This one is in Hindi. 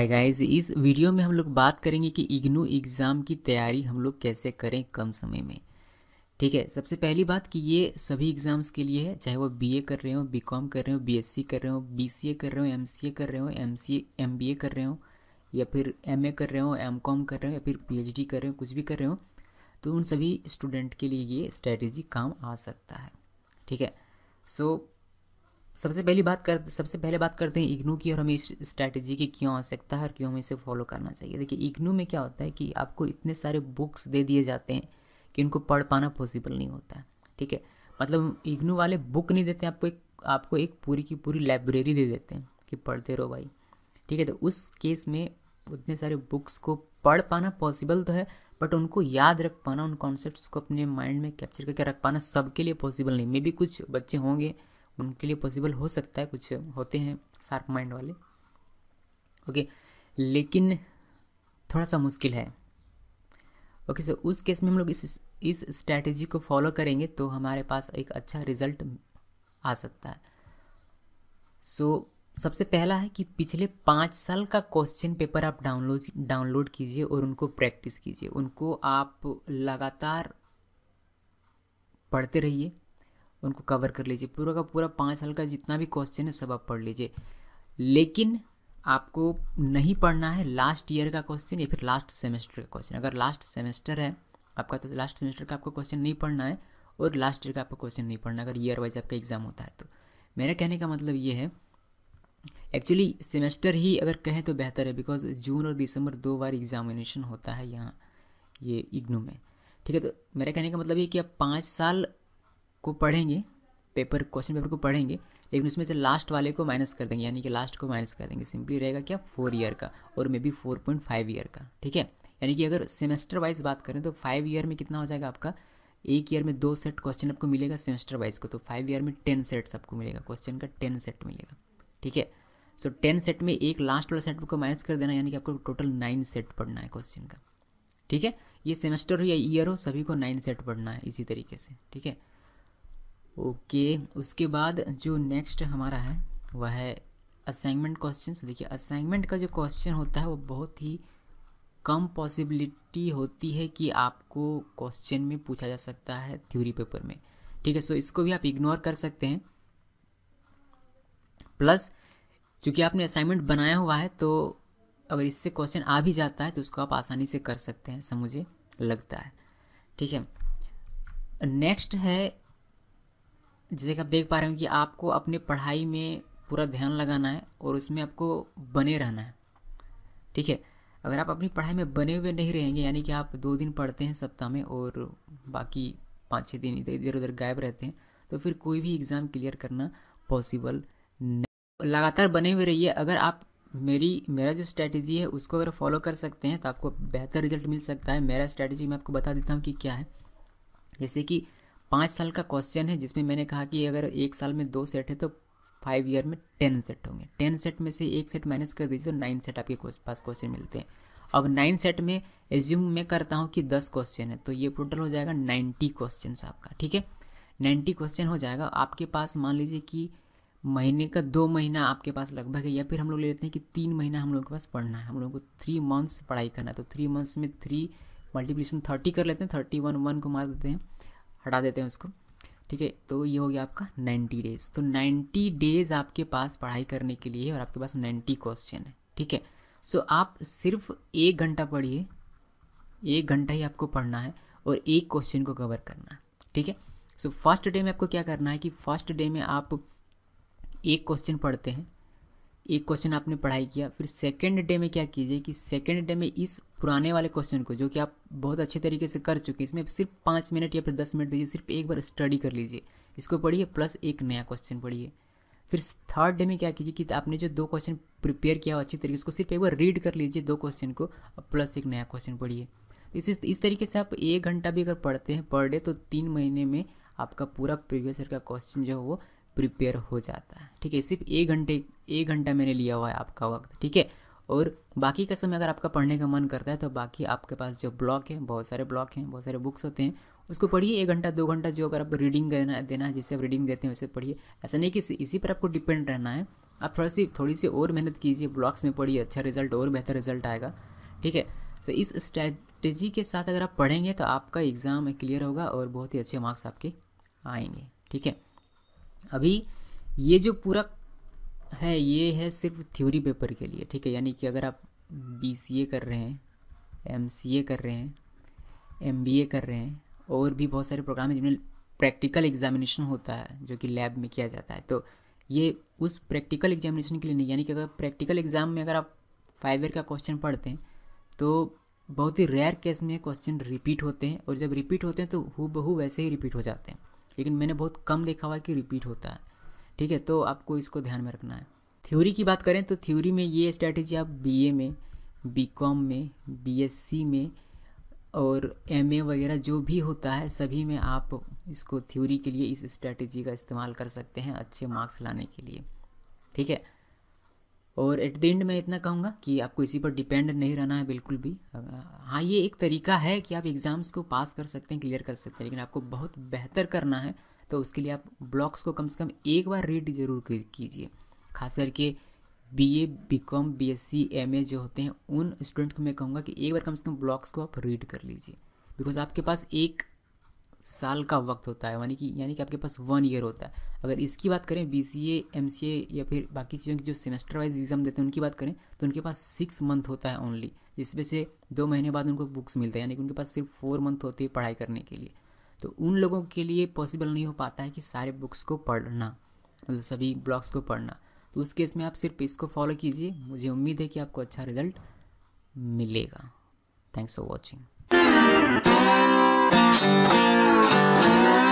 हाय गाइस इस वीडियो में हम लोग बात करेंगे कि इग्नू एग्ज़ाम की तैयारी हम लोग कैसे करें कम समय में ठीक है सबसे पहली बात कि ये सभी एग्ज़ाम्स के लिए है चाहे वो बीए कर रहे हो बीकॉम कर रहे हो बीएससी कर रहे हो बीसीए कर रहे हो एमसीए कर रहे हो एमसीए एमबीए कर रहे हो या फिर एमए कर रहे हो एम कर रहे हो या फिर पी कर रहे हो कुछ भी कर रहे हो तो उन सभी स्टूडेंट के लिए ये स्ट्रेटजी काम आ सकता है ठीक है सो so, सबसे पहली बात कर सबसे पहले बात करते हैं इग्नू की और हमें इस स्ट्रैटेजी की क्यों आवश्यकता है और क्यों हमें इसे फॉलो करना चाहिए देखिए इग्नू में क्या होता है कि आपको इतने सारे बुक्स दे दिए जाते हैं कि इनको पढ़ पाना पॉसिबल नहीं होता है ठीक है मतलब इग्नू वाले बुक नहीं देते आपको एक आपको एक पूरी की पूरी लाइब्रेरी दे देते हैं कि पढ़ते रहो भाई ठीक है तो उस केस में उतने सारे बुक्स को पढ़ पाना पॉसिबल तो है बट उनको याद रख पाना उन कॉन्सेप्ट को अपने माइंड में कैप्चर करके रख पाना सबके लिए पॉसिबल नहीं मे भी कुछ बच्चे होंगे उनके लिए पॉसिबल हो सकता है कुछ होते हैं शार्प माइंड वाले ओके लेकिन थोड़ा सा मुश्किल है ओके सर उस केस में हम लोग इस इस स्ट्रैटेजी को फॉलो करेंगे तो हमारे पास एक अच्छा रिजल्ट आ सकता है सो so, सबसे पहला है कि पिछले पाँच साल का क्वेश्चन पेपर आप डाउनलोड डाउनलोड कीजिए और उनको प्रैक्टिस कीजिए उनको आप लगातार पढ़ते रहिए उनको कवर कर लीजिए पूरा का पूरा पाँच साल का जितना भी क्वेश्चन है सब आप पढ़ लीजिए लेकिन आपको नहीं पढ़ना है लास्ट ईयर का क्वेश्चन या फिर लास्ट सेमेस्टर का क्वेश्चन अगर लास्ट सेमेस्टर है आपका तो लास्ट सेमेस्टर का आपको क्वेश्चन नहीं पढ़ना है और लास्ट ईयर का आपको क्वेश्चन नहीं पढ़ना अगर ईयर वाइज आपका एग्ज़ाम होता है तो मेरा कहने का मतलब ये है एक्चुअली सेमेस्टर ही अगर कहें तो बेहतर है बिकॉज जून और दिसंबर दो बार एग्जामिनेशन होता है यहाँ ये इग्नू में ठीक है तो मेरा कहने का मतलब ये कि आप पाँच साल को पढ़ेंगे पेपर क्वेश्चन पेपर को पढ़ेंगे लेकिन उसमें से लास्ट वाले को माइनस कर देंगे यानी कि लास्ट को माइनस कर देंगे सिंपली रहेगा क्या फोर ईयर का और maybe four point five year का ठीक है यानी कि अगर सेमेस्टर वाइज बात करें तो फाइव ईयर में कितना हो जाएगा आपका एक ईयर में दो सेट क्वेश्चन आपको मिलेगा सेमेस्टर वाइज को तो फाइव ईयर में टेन सेट्स आपको मिलेगा क्वेश्चन का टेन सेट मिलेगा ठीक है सो टेन सेट में एक लास्ट वाला सेट को माइनस कर देना यानी कि आपको टोटल नाइन सेट पढ़ना है क्वेश्चन का ठीक है ये सेमेस्टर हो या ईयर हो सभी को नाइन सेट पढ़ना है इसी तरीके से ठीक है ओके उसके बाद जो नेक्स्ट हमारा है वह है असाइनमेंट क्वेश्चन देखिए असाइनमेंट का जो क्वेश्चन होता है वो बहुत ही कम पॉसिबिलिटी होती है कि आपको क्वेश्चन में पूछा जा सकता है थ्योरी पेपर में ठीक है सो इसको भी आप इग्नोर कर सकते हैं प्लस चूँकि आपने असाइनमेंट बनाया हुआ है तो अगर इससे क्वेश्चन आ भी जाता है तो उसको आप आसानी से कर सकते हैं ऐसा मुझे लगता है ठीक है नेक्स्ट है जैसे कि आप देख पा रहे हो कि आपको अपने पढ़ाई में पूरा ध्यान लगाना है और उसमें आपको बने रहना है ठीक है अगर आप अपनी पढ़ाई में बने हुए नहीं रहेंगे यानी कि आप दो दिन पढ़ते हैं सप्ताह में और बाकी पाँच छः दिन इधर इधर उधर गायब रहते हैं तो फिर कोई भी एग्ज़ाम क्लियर करना पॉसिबल नहीं लगातार बने हुए रहिए अगर आप मेरी मेरा जो स्ट्रैटेजी है उसको अगर फॉलो कर सकते हैं तो आपको बेहतर रिजल्ट मिल सकता है मेरा स्ट्रैटेजी मैं आपको बता देता हूँ कि क्या है जैसे कि पाँच साल का क्वेश्चन है जिसमें मैंने कहा कि अगर एक साल में दो सेट है तो फाइव ईयर में टेन सेट होंगे टेन सेट में से एक सेट माइनस कर दीजिए तो नाइन सेट आपके पास क्वेश्चन मिलते हैं अब नाइन सेट में एज्यूम मैं करता हूँ कि दस क्वेश्चन है तो ये टोटल हो जाएगा नाइन्टी क्वेश्चन आपका ठीक है नाइन्टी क्वेश्चन हो जाएगा आपके पास मान लीजिए कि महीने का दो महीना आपके पास लगभग है या फिर हम लोग ले लेते हैं कि तीन महीना हम लोगों के पास पढ़ना है हम लोगों को थ्री मंथ्स पढ़ाई करना है तो थ्री मंथ्स में थ्री मल्टीप्लीसन थर्टी कर लेते हैं थर्टी वन वन को मार देते हैं हटा देते हैं उसको ठीक है तो ये हो गया आपका 90 डेज तो 90 डेज आपके पास पढ़ाई करने के लिए और आपके पास 90 क्वेश्चन है ठीक है सो आप सिर्फ एक घंटा पढ़िए एक घंटा ही आपको पढ़ना है और एक क्वेश्चन को कवर करना है ठीक है सो फर्स्ट डे में आपको क्या करना है कि फर्स्ट डे में आप एक क्वेश्चन पढ़ते हैं एक क्वेश्चन आपने पढ़ाई किया फिर सेकेंड डे में क्या कीजिए कि सेकेंड डे में इस पुराने वाले क्वेश्चन को जो कि आप बहुत अच्छे तरीके से कर चुके हैं इसमें सिर्फ पाँच मिनट या फिर दस मिनट दीजिए सिर्फ एक बार स्टडी कर लीजिए इसको पढ़िए प्लस एक नया क्वेश्चन पढ़िए फिर थर्ड डे में क्या कीजिए कि आपने जो दो क्वेश्चन प्रिपेयर किया हो अच्छी तरीके से उसको सिर्फ एक बार रीड कर लीजिए दो क्वेश्चन को प्लस एक नया क्वेश्चन पढ़िए तो इस इस तरीके से आप एक घंटा भी अगर पढ़ते हैं पर डे तो तीन महीने में आपका पूरा प्रीवियस ईयर का क्वेश्चन जो है वो प्रिपेयर हो जाता है ठीक है सिर्फ एक घंटे एक घंटा मैंने लिया हुआ है आपका वक्त ठीक है और बाकी का समय अगर आपका पढ़ने का मन करता है तो बाकी आपके पास जो ब्लॉक है बहुत सारे ब्लॉक हैं बहुत सारे बुक्स होते हैं उसको पढ़िए एक घंटा दो घंटा जो अगर आप रीडिंग देना देना है जिससे आप रीडिंग देते हैं वैसे पढ़िए ऐसा नहीं कि इसी पर आपको डिपेंड रहना है आप थोड़ी सी थोड़ी सी और मेहनत कीजिए ब्लॉक्स में पढ़िए अच्छा रिजल्ट और बेहतर रिजल्ट आएगा ठीक है सो तो इस स्ट्रैटेजी के साथ अगर आप पढ़ेंगे तो आपका एग्ज़ाम क्लियर होगा और बहुत ही अच्छे मार्क्स आपके आएंगे ठीक है अभी ये जो पूरा है ये है सिर्फ थ्योरी पेपर के लिए ठीक है यानी कि अगर आप बी कर रहे हैं एम कर रहे हैं एम कर रहे हैं और भी बहुत सारे प्रोग्राम हैं जिनमें प्रैक्टिकल एग्जामिनेशन होता है जो कि लैब में किया जाता है तो ये उस प्रैक्टिकल एग्जामिनेशन के लिए नहीं यानी कि अगर प्रैक्टिकल एग्ज़ाम में अगर आप फाइव ईयर का क्वेश्चन पढ़ते हैं तो बहुत ही रेयर केस में क्वेश्चन रिपीट होते हैं और जब रिपीट होते हैं तो हु बहू वैसे ही रिपीट हो जाते हैं लेकिन मैंने बहुत कम देखा हुआ है कि रिपीट होता है ठीक है तो आपको इसको ध्यान में रखना है थ्योरी की बात करें तो थ्योरी में ये स्ट्रैटेजी आप बी में बी में बी में और एम वगैरह जो भी होता है सभी में आप इसको थ्योरी के लिए इस स्ट्रैटेजी का इस्तेमाल कर सकते हैं अच्छे मार्क्स लाने के लिए ठीक है और एट द एंड मैं इतना कहूँगा कि आपको इसी पर डिपेंड नहीं रहना है बिल्कुल भी हाँ ये एक तरीका है कि आप एग्ज़ाम्स को पास कर सकते हैं क्लियर कर सकते हैं लेकिन आपको बहुत बेहतर करना है तो उसके लिए आप ब्लॉग्स को कम से कम एक बार रीड ज़रूर कीजिए खास करके B A B com B S C M A जो होते हैं उन स्टूडेंट को मैं कहूँगा कि एक बार कम से कम ब्लॉग्स को आप रीड कर लीजिए बिकॉज आपके पास एक साल का वक्त होता है यानी कि यानी कि आपके पास वन ईयर होता है अगर इसकी बात करें B C A M C ए या फिर बाकी चीज़ों की जो सेमेस्टर वाइज एग्ज़ाम देते हैं उनकी बात करें तो उनके पास सिक्स मंथ होता है ओनली जिसमें से दो महीने बाद उनको बुक्स मिलते हैं यानी कि उनके पास सिर्फ फोर मंथ होती है पढ़ाई करने के लिए तो उन लोगों के लिए पॉसिबल नहीं हो पाता है कि सारे बुक्स को पढ़ना मतलब सभी ब्लॉग्स को पढ़ना तो उस केस में आप सिर्फ इसको फॉलो कीजिए मुझे उम्मीद है कि आपको अच्छा रिजल्ट मिलेगा थैंक्स फॉर वॉचिंग Yeah.